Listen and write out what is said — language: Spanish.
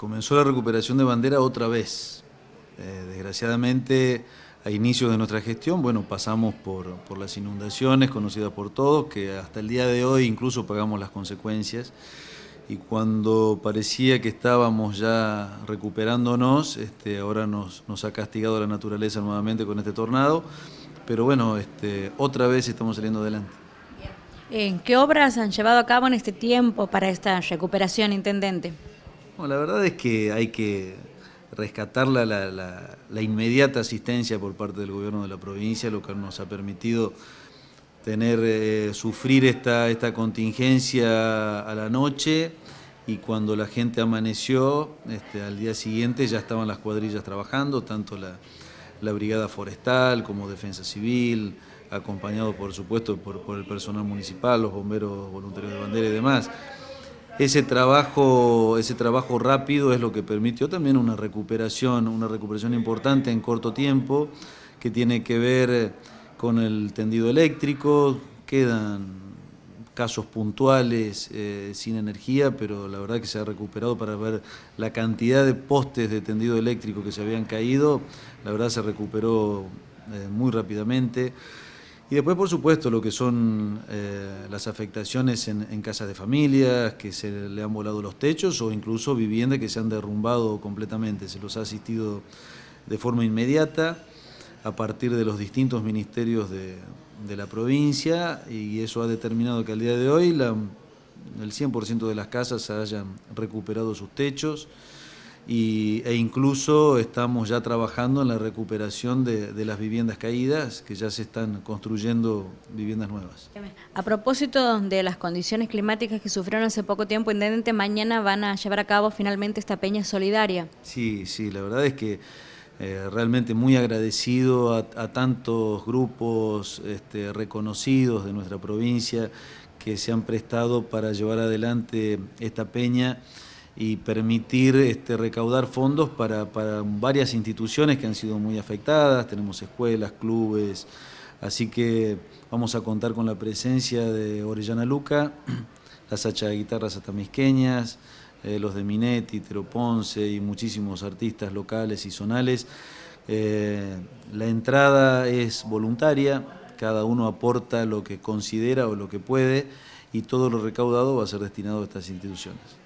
comenzó la recuperación de bandera otra vez. Eh, desgraciadamente, a inicios de nuestra gestión, bueno, pasamos por, las inundaciones conocidas por todos, que hasta el día de hoy incluso pagamos las consecuencias. Y cuando parecía que estábamos ya recuperándonos, este, ahora nos, nos ha castigado la naturaleza nuevamente con este tornado. Pero bueno, este, otra vez estamos saliendo adelante. ¿Qué obras han llevado a cabo en este tiempo para esta recuperación, Intendente? la verdad es que hay que rescatar la, inmediata asistencia por parte del gobierno de la provincia, lo que nos ha permitido tener, eh, sufrir esta, contingencia a la noche y cuando la gente amaneció, este, al día siguiente ya estaban las cuadrillas trabajando, tanto la, Brigada Forestal como Defensa Civil, acompañado por supuesto por el personal municipal, los bomberos voluntarios de bandera y demás ese trabajo, ese trabajo rápido es lo que permitió también una recuperación, una recuperación importante en corto tiempo, que tiene que ver con el tendido eléctrico, quedan casos puntuales eh, sin energía, pero la verdad que se ha recuperado para ver la cantidad de postes de tendido eléctrico que se habían caído, la verdad se recuperó eh, muy rápidamente. Y después, por supuesto, lo que son eh, las afectaciones en, casas de familias, que se le han volado los techos o incluso viviendas que se han derrumbado completamente. Se los ha asistido de forma inmediata a partir de los distintos ministerios de, la provincia y eso ha determinado que al día de hoy el 100% de las casas hayan recuperado sus techos e incluso estamos ya trabajando en la recuperación de, las viviendas caídas, que ya se están construyendo viviendas nuevas. A propósito de las condiciones climáticas que sufrieron hace poco tiempo, Intendente, mañana van a llevar a cabo finalmente esta peña solidaria. Sí, sí, la verdad es que eh, realmente muy agradecido a, tantos grupos este, reconocidos de nuestra provincia que se han prestado para llevar adelante esta peña y permitir este, recaudar fondos para, varias instituciones que han sido muy afectadas, tenemos escuelas, clubes, así que vamos a contar con la presencia de Orellana Luca, las hacha de guitarras atamisqueñas, eh, los de Minetti, Tero Ponce y muchísimos artistas locales y zonales. Eh, la entrada es voluntaria, cada uno aporta lo que considera o lo que puede y todo lo recaudado va a ser destinado a estas instituciones.